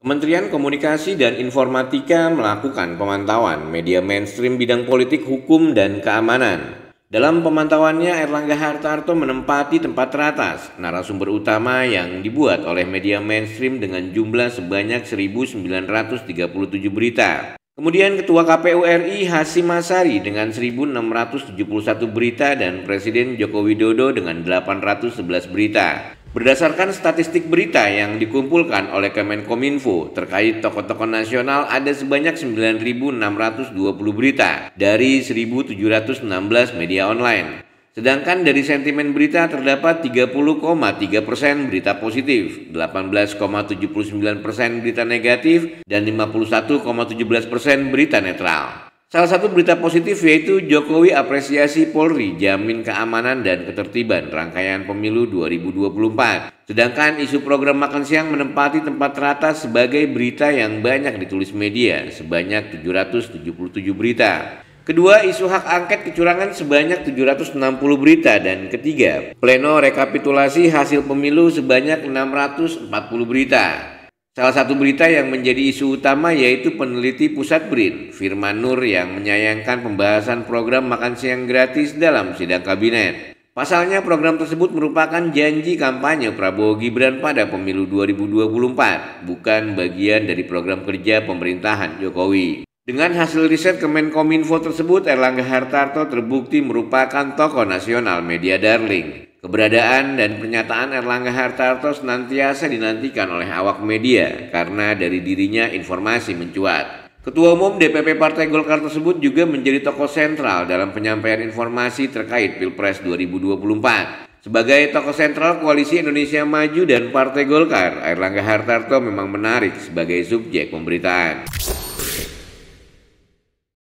Kementerian Komunikasi dan Informatika melakukan pemantauan media mainstream bidang politik, hukum, dan keamanan. Dalam pemantauannya, Erlangga Hartarto menempati tempat teratas narasumber utama yang dibuat oleh media mainstream dengan jumlah sebanyak 1937 berita. Kemudian Ketua KPU RI Hasim Asari dengan 1.671 berita dan Presiden Joko Widodo dengan 811 berita. Berdasarkan statistik berita yang dikumpulkan oleh Kemenkominfo terkait tokoh-tokoh nasional ada sebanyak 9.620 berita dari 1.716 media online. Sedangkan dari sentimen berita terdapat 30,3 persen berita positif, 18,79 persen berita negatif, dan 51,17 persen berita netral. Salah satu berita positif yaitu Jokowi apresiasi Polri jamin keamanan dan ketertiban rangkaian pemilu 2024. Sedangkan isu program makan siang menempati tempat teratas sebagai berita yang banyak ditulis media sebanyak 777 berita. Kedua, isu hak angket kecurangan sebanyak 760 berita dan ketiga, pleno rekapitulasi hasil pemilu sebanyak 640 berita. Salah satu berita yang menjadi isu utama yaitu peneliti Pusat BRIN, Firman Nur yang menyayangkan pembahasan program makan siang gratis dalam sidang kabinet. Pasalnya program tersebut merupakan janji kampanye Prabowo Gibran pada pemilu 2024, bukan bagian dari program kerja pemerintahan Jokowi. Dengan hasil riset Kemenkominfo tersebut, Erlangga Hartarto terbukti merupakan tokoh nasional media darling. Keberadaan dan pernyataan Erlangga Hartarto senantiasa dinantikan oleh awak media karena dari dirinya informasi mencuat. Ketua Umum DPP Partai Golkar tersebut juga menjadi tokoh sentral dalam penyampaian informasi terkait Pilpres 2024. Sebagai tokoh sentral Koalisi Indonesia Maju dan Partai Golkar, Erlangga Hartarto memang menarik sebagai subjek pemberitaan.